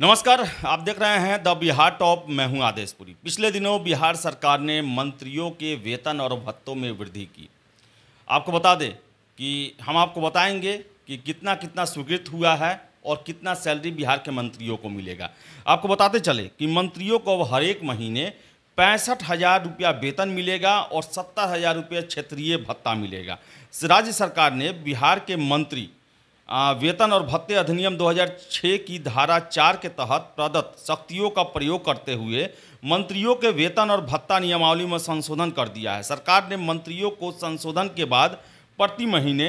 नमस्कार आप देख रहे हैं द बिहार टॉप मैं हूं आदेश पुरी पिछले दिनों बिहार सरकार ने मंत्रियों के वेतन और भत्तों में वृद्धि की आपको बता दें कि हम आपको बताएंगे कि कितना कितना स्वीकृत हुआ है और कितना सैलरी बिहार के मंत्रियों को मिलेगा आपको बताते चले कि मंत्रियों को अब हर एक महीने पैंसठ हज़ार रुपया वेतन मिलेगा और सत्तर हज़ार रुपया क्षेत्रीय भत्ता मिलेगा राज्य सरकार ने बिहार के मंत्री वेतन और भत्ते अधिनियम 2006 की धारा चार के तहत प्रदत्त शक्तियों का प्रयोग करते हुए मंत्रियों के वेतन और भत्ता नियमावली में संशोधन कर दिया है सरकार ने मंत्रियों को संशोधन के बाद प्रति महीने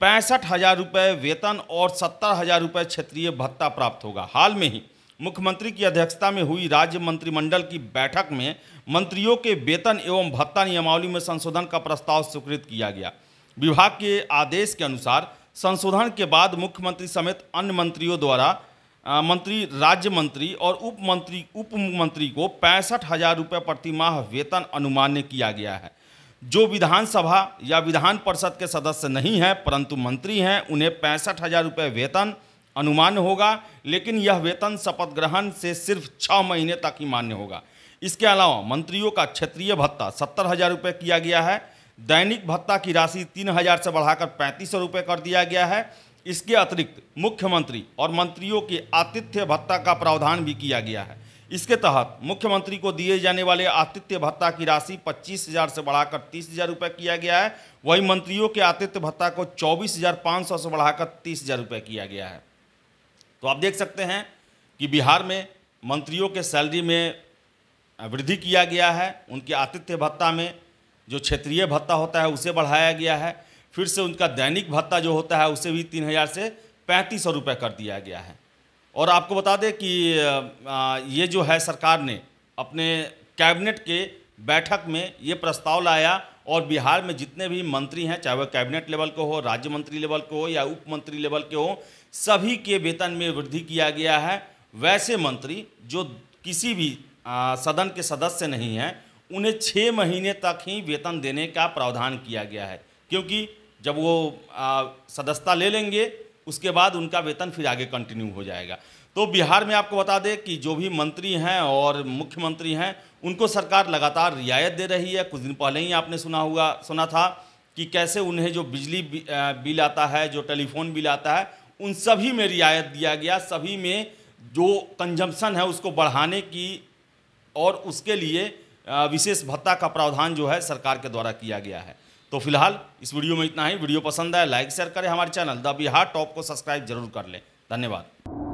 पैंसठ हज़ार रुपये वेतन और सत्तर हज़ार रुपये क्षेत्रीय भत्ता प्राप्त होगा हाल में ही मुख्यमंत्री की अध्यक्षता में हुई राज्य मंत्रिमंडल की बैठक में मंत्रियों के वेतन एवं भत्ता नियमावली में संशोधन का प्रस्ताव स्वीकृत किया गया विभाग के आदेश के अनुसार संशोधन के बाद मुख्यमंत्री समेत अन्य मंत्रियों द्वारा मंत्री राज्य मंत्री और उप मंत्री उप मंत्री को पैंसठ हजार रुपये प्रतिमाह वेतन अनुमान्य किया गया है जो विधानसभा या विधान परिषद के सदस्य नहीं हैं परंतु मंत्री हैं उन्हें पैंसठ हजार रुपये वेतन अनुमान्य होगा लेकिन यह वेतन शपथ ग्रहण से सिर्फ छः महीने तक ही मान्य होगा इसके अलावा मंत्रियों का क्षेत्रीय भत्ता सत्तर हजार रुपये किया गया है दैनिक भत्ता की राशि तीन हजार से बढ़ाकर पैंतीस सौ रुपये कर दिया गया है इसके अतिरिक्त मुख्यमंत्री और मंत्रियों के आतिथ्य भत्ता का प्रावधान भी किया गया है इसके तहत मुख्यमंत्री को दिए जाने वाले आतिथ्य भत्ता की राशि पच्चीस हजार से बढ़ाकर तीस हजार रुपये किया गया है वहीं मंत्रियों के आतिथ्य भत्ता को चौबीस हजार पाँच सौ से बढ़ाकर तीस हजार रुपये किया गया है तो आप देख सकते हैं कि बिहार में मंत्रियों के सैलरी में वृद्धि किया गया है उनके आतिथ्य भत्ता में जो क्षेत्रीय भत्ता होता है उसे बढ़ाया गया है फिर से उनका दैनिक भत्ता जो होता है उसे भी तीन हज़ार से पैंतीस सौ रुपये कर दिया गया है और आपको बता दें कि ये जो है सरकार ने अपने कैबिनेट के बैठक में ये प्रस्ताव लाया और बिहार में जितने भी मंत्री हैं चाहे वह कैबिनेट लेवल के हो राज्य मंत्री लेवल के हो या उप मंत्री लेवल के हो सभी के वेतन में वृद्धि किया गया है वैसे मंत्री जो किसी भी आ, सदन के सदस्य नहीं हैं उन्हें छः महीने तक ही वेतन देने का प्रावधान किया गया है क्योंकि जब वो आ, सदस्यता ले लेंगे उसके बाद उनका वेतन फिर आगे कंटिन्यू हो जाएगा तो बिहार में आपको बता दें कि जो भी मंत्री हैं और मुख्यमंत्री हैं उनको सरकार लगातार रियायत दे रही है कुछ दिन पहले ही आपने सुना हुआ सुना था कि कैसे उन्हें जो बिजली बिल आता है जो टेलीफोन बिल आता है उन सभी में रियायत दिया गया सभी में जो कंजम्पशन है उसको बढ़ाने की और उसके लिए विशेष भत्ता का प्रावधान जो है सरकार के द्वारा किया गया है तो फिलहाल इस वीडियो में इतना ही वीडियो पसंद आए लाइक शेयर करें हमारे चैनल द बिहार टॉप को सब्सक्राइब जरूर कर लें धन्यवाद